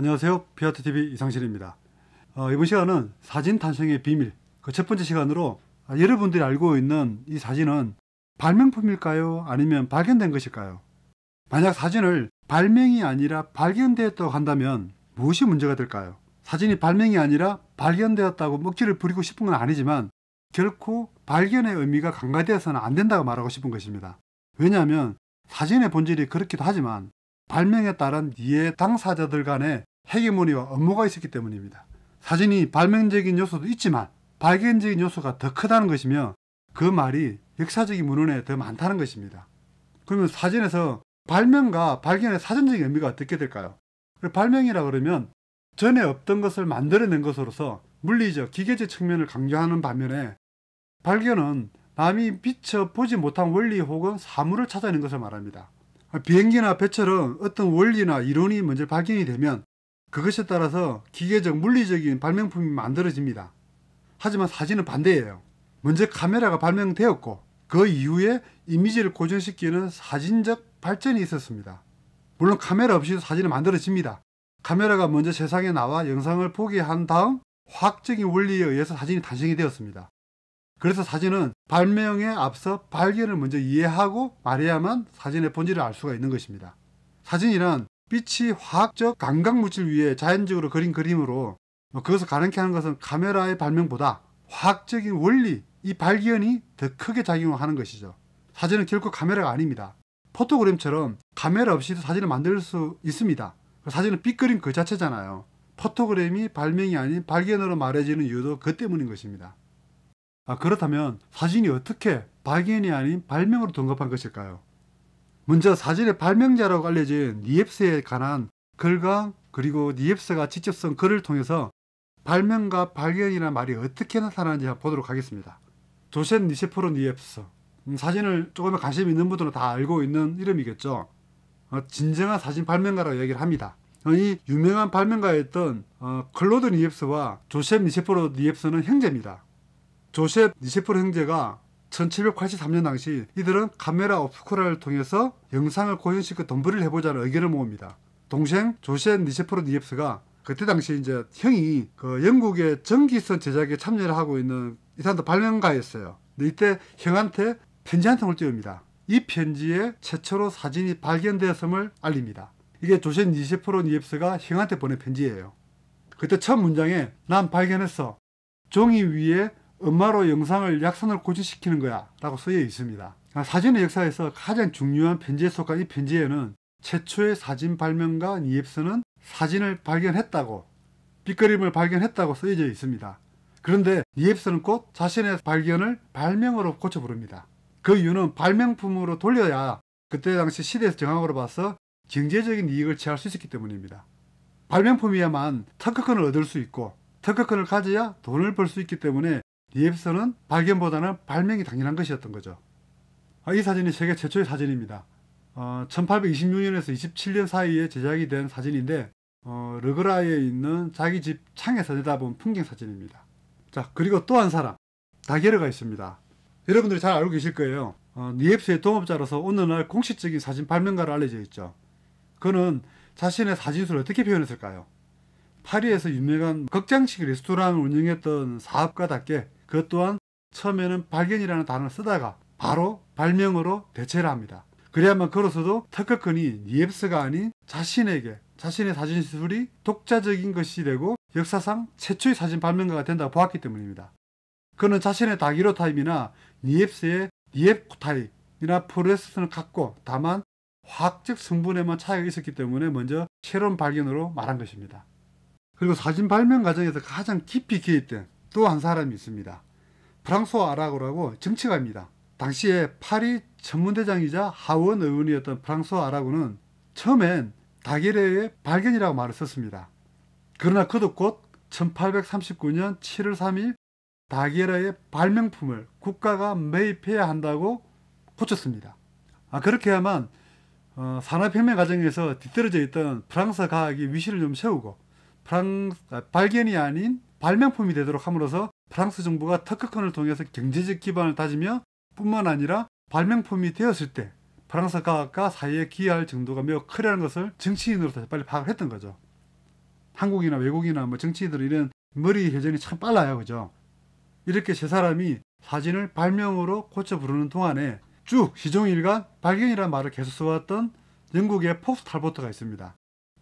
안녕하세요. 피아트 t v 이상실입니다. 어, 이번 시간은 사진 탄생의 비밀. 그 첫 번째 시간으로 아, 여러분들이 알고 있는 이 사진은 발명품일까요? 아니면 발견된 것일까요? 만약 사진을 발명이 아니라 발견되었다고 한다면 무엇이 문제가 될까요? 사진이 발명이 아니라 발견되었다고 먹지를 부리고 싶은 건 아니지만 결코 발견의 의미가 강가되어서는안 된다고 말하고 싶은 것입니다. 왜냐하면 사진의 본질이 그렇기도 하지만 발명에 따른 이해 당사자들 간의 헤게모니와 업무가 있었기 때문입니다. 사진이 발명적인 요소도 있지만 발견적인 요소가 더 크다는 것이며 그 말이 역사적인 문헌에 더 많다는 것입니다. 그러면 사진에서 발명과 발견의 사전적인 의미가 어떻게 될까요? 발명이라 그러면 전에 없던 것을 만들어낸 것으로서 물리적, 기계적 측면을 강조하는 반면에 발견은 남이 비춰 보지 못한 원리 혹은 사물을 찾아낸 것을 말합니다. 비행기나 배처럼 어떤 원리나 이론이 먼저 발견이 되면 그것에 따라서 기계적 물리적인 발명품이 만들어집니다. 하지만 사진은 반대예요. 먼저 카메라가 발명되었고 그 이후에 이미지를 고정시키는 사진적 발전이 있었습니다. 물론 카메라 없이도 사진이 만들어집니다. 카메라가 먼저 세상에 나와 영상을 포기한 다음 화학적인 원리에 의해서 사진이 탄생이 되었습니다. 그래서 사진은 발명에 앞서 발견을 먼저 이해하고 말해야만 사진의 본질을 알 수가 있는 것입니다. 사진이란 빛이 화학적 감각 물질 위에 자연적으로 그린 그림으로 뭐 그것을 가능케 하는 것은 카메라의 발명보다 화학적인 원리, 이 발견이 더 크게 작용하는 것이죠. 사진은 결코 카메라가 아닙니다. 포토그램처럼 카메라 없이도 사진을 만들 수 있습니다. 사진은 빛그림 그 자체잖아요. 포토그램이 발명이 아닌 발견으로 말해지는 이유도 그 때문인 것입니다. 아, 그렇다면 사진이 어떻게 발견이 아닌 발명으로 둔갑한 것일까요? 먼저 사진의 발명자라고 알려진 니엡스에 관한 글과 그리고 니엡스가 직접 쓴 글을 통해서 발명과 발견이라 말이 어떻게 나타나는지 한번 보도록 하겠습니다. 조셉 니세포르 니엡스 음, 사진을 조금 관심 있는 분들은 다 알고 있는 이름이겠죠. 어, 진정한 사진 발명가라고 얘기를 합니다. 어, 이 유명한 발명가였던 어, 클로드 니엡스와 조셉 니세포르 니엡스는 형제입니다. 조셉 니세포르 형제가 1783년 당시 이들은 카메라 오프쿠라를 통해서 영상을 고현시켜 그 덤블을 해보자는 의견을 모읍니다. 동생 조셉 니체프로 니엡스가 그때 당시 이제 형이 그 영국의 전기선 제작에 참여를 하고 있는 이 사람도 발명가였어요. 근데 이때 형한테 편지 한 통을 띄웁니다. 이 편지에 최초로 사진이 발견되었음을 알립니다. 이게 조셉 니셰프로 니엡스가 형한테 보낸 편지예요. 그때 첫 문장에 난 발견했어. 종이 위에 엄마로 영상을 약선을 고지시키는 거야 라고 쓰여 있습니다. 사진의 역사에서 가장 중요한 편지에 속한 이 편지에는 최초의 사진 발명가 니엡스는 사진을 발견했다고 빗그림을 발견했다고 쓰여져 있습니다. 그런데 니엡스는 곧 자신의 발견을 발명으로 고쳐 부릅니다. 그 이유는 발명품으로 돌려야 그때 당시 시대에서 정황으로 봐서 경제적인 이익을 취할 수 있었기 때문입니다. 발명품이야만 특허권을 얻을 수 있고 특허권을 가져야 돈을 벌 수 있기 때문에 리앱스는 발견보다는 발명이 당연한 것이었던 거죠. 아, 이 사진이 세계 최초의 사진입니다. 어, 1826년에서 27년 사이에 제작이 된 사진인데 어, 르그라에 있는 자기 집 창에서 내다본 풍경 사진입니다. 자 그리고 또 한 사람 다게르가 있습니다. 여러분들이 잘 알고 계실 거예요. 어, 니엡스의 동업자로서 어느 날 공식적인 사진 발명가로 알려져 있죠. 그는 자신의 사진술을 어떻게 표현했을까요? 파리에서 유명한 극장식 레스토랑을 운영했던 사업가답게 그것 또한 처음에는 발견이라는 단어를 쓰다가 바로 발명으로 대체를 합니다. 그래야만 걸어서도 터커컨이 니엡스가 아닌 자신에게 자신의 사진술이 독자적인 것이 되고 역사상 최초의 사진 발명가가 된다고 보았기 때문입니다. 그는 자신의 다기로타입이나 니엡스의 니엡타입이나 프로레스는 같고 다만 화학적 성분에만 차이가 있었기 때문에 먼저 새로운 발견으로 말한 것입니다. 그리고 사진 발명 과정에서 가장 깊이 기입된 또한 사람이 있습니다. 프랑소아 아라고라고 정치가입니다. 당시에 파리 전문대장이자 하원 의원이었던 프랑소아 아라고는 처음엔 다게레의 발견이라고 말을 썼습니다. 그러나 그도 곧 1839년 7월 3일 다게레의 발명품을 국가가 매입해야 한다고 고쳤습니다. 아, 그렇게 야만 어, 산업혁명 과정에서 뒤떨어져 있던 프랑스 과학이 위신을 좀 세우고 프랑스 아, 발견이 아닌 발명품이 되도록 함으로써 프랑스 정부가 특허권을 통해서 경제적 기반을 다지며 뿐만 아니라 발명품이 되었을 때 프랑스 과학과 사회에 기여할 정도가 매우 크다는 것을 정치인으로서 빨리 파악을 했던 거죠. 한국이나 외국이나 뭐 정치인들은 이런 머리 회전이 참 빨라요. 그죠? 이렇게 세 사람이 사진을 발명으로 고쳐 부르는 동안에 쭉 시종일관 발견이라는 말을 계속 써왔던 영국의 폭스 탈보트가 있습니다.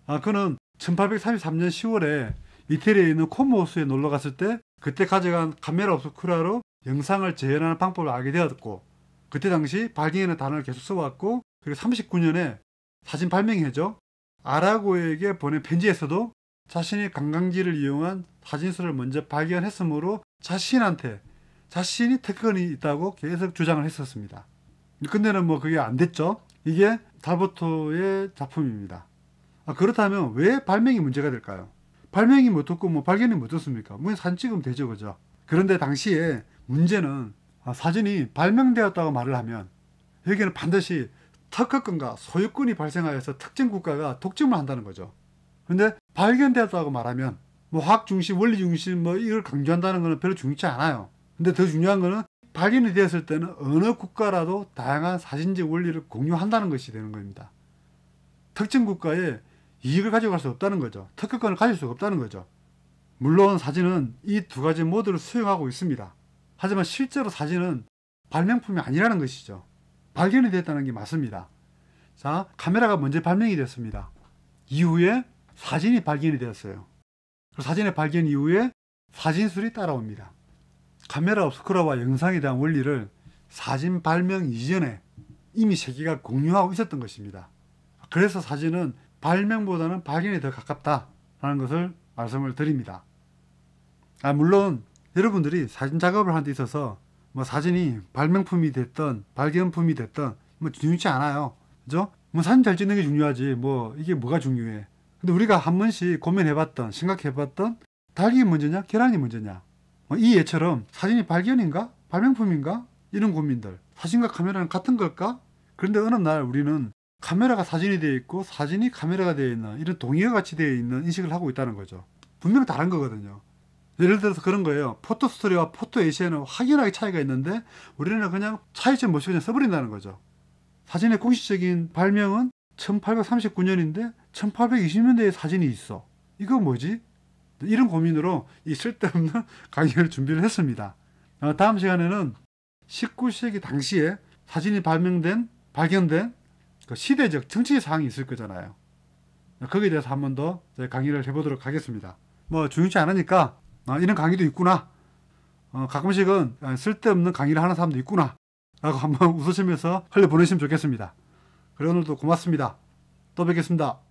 아, 그는 1833년 10월에 이태리에 있는 콘모수에 놀러 갔을 때 그때 가져간 카메라 옵스쿠라로 영상을 재현하는 방법을 알게 되었고 그때 당시 발견이라는 단어를 계속 써왔고 그리고 39년에 사진 발명회죠 아라고에게 보낸 편지에서도 자신이 관광지를 이용한 사진술을 먼저 발견했으므로 자신한테 자신이 특권이 있다고 계속 주장을 했었습니다. 근데는 뭐 그게 안 됐죠. 이게 달보토의 작품입니다. 아, 그렇다면 왜 발명이 문제가 될까요? 발명이 뭐 듣고 뭐 발견이 뭐 듣습니까? 뭐사 찍으면 되죠, 그죠? 그런데 당시에 문제는 아, 사진이 발명되었다고 말을 하면 여기는 반드시 특허권과 소유권이 발생하여서 특정 국가가 독점을 한다는 거죠. 그런데 발견되었다고 말하면 뭐 화학 중심, 원리 중심 뭐 이걸 강조한다는 것은 별로 중요치 않아요. 근데 더 중요한 거는 발견이 되었을 때는 어느 국가라도 다양한 사진적 원리를 공유한다는 것이 되는 겁니다. 특정 국가의 이익을 가져갈 수 없다는 거죠. 특허권을 가질 수 없다는 거죠. 물론 사진은 이 두 가지 모드를 수용하고 있습니다. 하지만 실제로 사진은 발명품이 아니라는 것이죠. 발견이 됐다는 게 맞습니다. 자, 카메라가 먼저 발명이 됐습니다. 이후에 사진이 발견이 되었어요. 사진의 발견 이후에 사진술이 따라옵니다. 카메라 오스크라와 영상에 대한 원리를 사진 발명 이전에 이미 세계가 공유하고 있었던 것입니다. 그래서 사진은 발명보다는 발견에 더 가깝다라는 것을 말씀을 드립니다. 아, 물론 여러분들이 사진 작업을 하는 데 있어서 뭐 사진이 발명품이 됐던 발견품이 됐던 뭐 중요치 않아요. 그죠? 뭐 사진 잘 찍는 게 중요하지 뭐 이게 뭐가 중요해. 근데 우리가 한 번씩 고민해봤던 생각해봤던 닭이 먼저냐 계란이 먼저냐 뭐이 예처럼 사진이 발견인가 발명품인가 이런 고민들 사진과 카메라는 같은 걸까? 그런데 어느 날 우리는 카메라가 사진이 되어 있고 사진이 카메라가 되어 있는 이런 동의어 같이 되어 있는 인식을 하고 있다는 거죠. 분명히 다른 거거든요. 예를 들어서 그런 거예요. 포토 스토리와 포토 에이시아는 확연하게 차이가 있는데 우리는 그냥 차이점 없이 그냥 써버린다는 거죠. 사진의 공식적인 발명은 1839년인데 1820년대에 사진이 있어. 이거 뭐지? 이런 고민으로 이 쓸데없는 강의를 준비를 했습니다. 어, 다음 시간에는 19세기 당시에 사진이 발명된, 발견된 그 시대적 정치 사항이 있을 거잖아요. 거기에 대해서 한 번 더 강의를 해보도록 하겠습니다. 뭐 중요치 않으니까 아, 이런 강의도 있구나. 어, 가끔씩은 아, 쓸데없는 강의를 하는 사람도 있구나. 라고 한 번 웃으시면서 흘려보내시면 좋겠습니다. 그래 오늘도 고맙습니다. 또 뵙겠습니다.